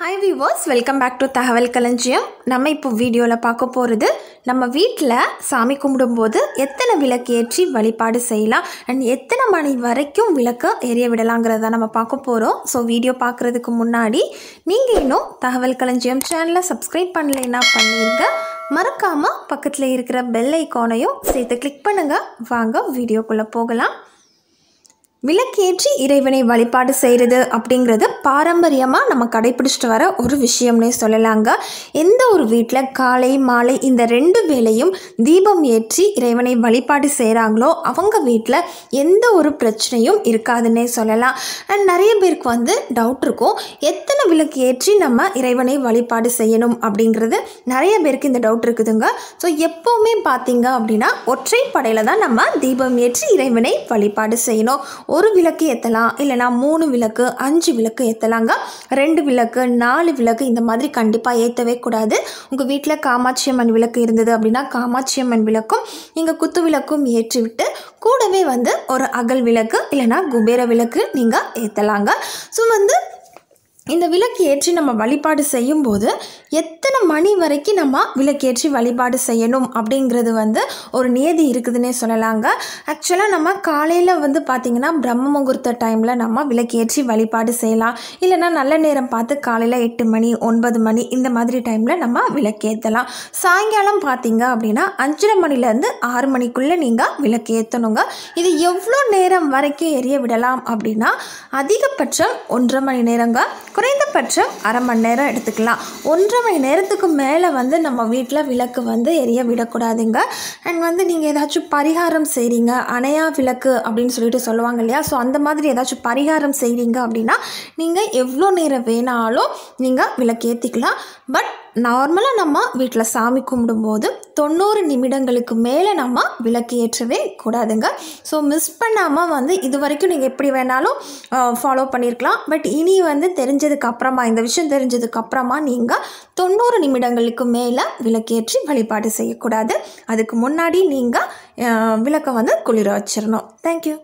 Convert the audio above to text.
hi viewers welcome back to தகவல் களஞ்சியம் நம்ம இப்போ வீடியோவில் பார்க்க போகிறது நம்ம வீட்டில் சாமி கும்பிடும்போது எத்தனை விளக்கு ஏற்றி வழிபாடு செய்யலாம் அண்ட் எத்தனை மணி வரைக்கும் விளக்கு எரிய விடலாங்கிறத நம்ம பார்க்க போகிறோம் ஸோ வீடியோ பார்க்குறதுக்கு முன்னாடி நீங்கள் இன்னும் தகவல் களஞ்சியம் சேனலை சப்ஸ்கிரைப் பண்ணலைன்னா பண்ணிடுங்க மறக்காமல் பக்கத்தில் இருக்கிற பெல் ஐக்கானையும் சேர்த்து கிளிக் பண்ணுங்கள் வாங்க வீடியோக்குள்ளே போகலாம் விளக்கேற்றி இறைவனை வழிபாடு செய்கிறது அப்படிங்கிறது பாரம்பரியமாக நம்ம கடைபிடிச்சிட்டு வர ஒரு விஷயம்னே சொல்லலாங்க எந்த ஒரு வீட்டில் காலை மாலை இந்த ரெண்டு வேலையும் தீபம் ஏற்றி இறைவனை வழிபாடு செய்கிறாங்களோ அவங்க வீட்டில் எந்த ஒரு பிரச்சனையும் இருக்காதுன்னே சொல்லலாம் அண்ட் நிறைய பேருக்கு வந்து டவுட் இருக்கும் எத்தனை விளக்கு ஏற்றி நம்ம இறைவனை வழிபாடு செய்யணும் அப்படிங்கிறது நிறைய பேருக்கு இந்த டவுட் இருக்குதுங்க ஸோ எப்போவுமே பார்த்தீங்க அப்படின்னா ஒற்றை படையில் தான் நம்ம தீபம் ஏற்றி இறைவனை வழிபாடு செய்யணும் ஒரு விளக்கு ஏற்றலாம் இல்லைனா மூணு விளக்கு அஞ்சு விளக்கு ஏற்றலாங்க ரெண்டு விளக்கு நாலு விளக்கு இந்த மாதிரி கண்டிப்பாக ஏற்றவே கூடாது உங்கள் வீட்டில் காமாட்சியம்மன் விளக்கு இருந்தது அப்படின்னா காமாட்சியம்மன் விளக்கும் நீங்கள் குத்து விளக்கும் ஏற்றிவிட்டு கூடவே வந்து ஒரு அகல் விளக்கு இல்லைனா குபேர விளக்கு நீங்கள் ஏற்றலாங்க ஸோ வந்து இந்த விளக்கு ஏற்றி நம்ம வழிபாடு செய்யும்போது எத் மணி வரைக்கும் நம்ம விளக்கேற்றி வழிபாடு செய்யணும் அப்படிங்கிறது வந்து ஒரு நியதி இருக்குதுன்னே சொல்லலாங்க ஆக்சுவலாக நம்ம காலையில் வந்து பார்த்திங்கன்னா பிரம்ம முகூர்த்த டைமில் நம்ம விளக்கேற்றி வழிபாடு செய்யலாம் இல்லைனா நல்ல நேரம் பார்த்து காலையில் எட்டு மணி ஒன்பது மணி இந்த மாதிரி டைமில் நம்ம விளக்கேற்றலாம் சாயங்காலம் பார்த்தீங்க அப்படின்னா அஞ்சரை மணிலேருந்து ஆறு மணிக்குள்ளே நீங்கள் விளக்கேற்றணுங்க இது எவ்வளோ நேரம் வரைக்கும் எரிய விடலாம் அப்படின்னா அதிகபட்சம் ஒன்றரை மணி நேரங்க குறைந்தபட்சம் அரை மணி நேரம் எடுத்துக்கலாம் ஒன்றரை மணி நேரத்துக்கு பத்துக்கு மேலே வந்து நம்ம வீட்டில் விளக்கு வந்து எரிய விடக்கூடாதுங்க அண்ட் வந்து நீங்கள் ஏதாச்சும் பரிகாரம் செய்கிறீங்க அணையா விளக்கு அப்படின்னு சொல்லிட்டு சொல்லுவாங்க இல்லையா ஸோ அந்த மாதிரி ஏதாச்சும் பரிகாரம் செய்கிறீங்க அப்படின்னா நீங்கள் எவ்வளோ நேரம் வேணாலும் நீங்கள் விளக்கு ஏற்றிக்கலாம் பட் நார்மலாக நம்ம வீட்டில் சாமி கும்பிடும்போது தொண்ணூறு நிமிடங்களுக்கு மேலே நம்ம விளக்கு ஏற்றவே கூடாதுங்க ஸோ மிஸ் பண்ணாமல் வந்து இது வரைக்கும் நீங்கள் எப்படி வேணாலும் ஃபாலோ பண்ணியிருக்கலாம் பட் இனி வந்து தெரிஞ்சதுக்கப்புறமா இந்த விஷயம் தெரிஞ்சதுக்கப்புறமா நீங்கள் தொண்ணூறு நிமிடங்களுக்கு மேலே விளக்கேற்றி வழிபாடு செய்யக்கூடாது அதுக்கு முன்னாடி நீங்கள் விளக்கை வந்து குளிர வச்சிடணும் தேங்க்யூ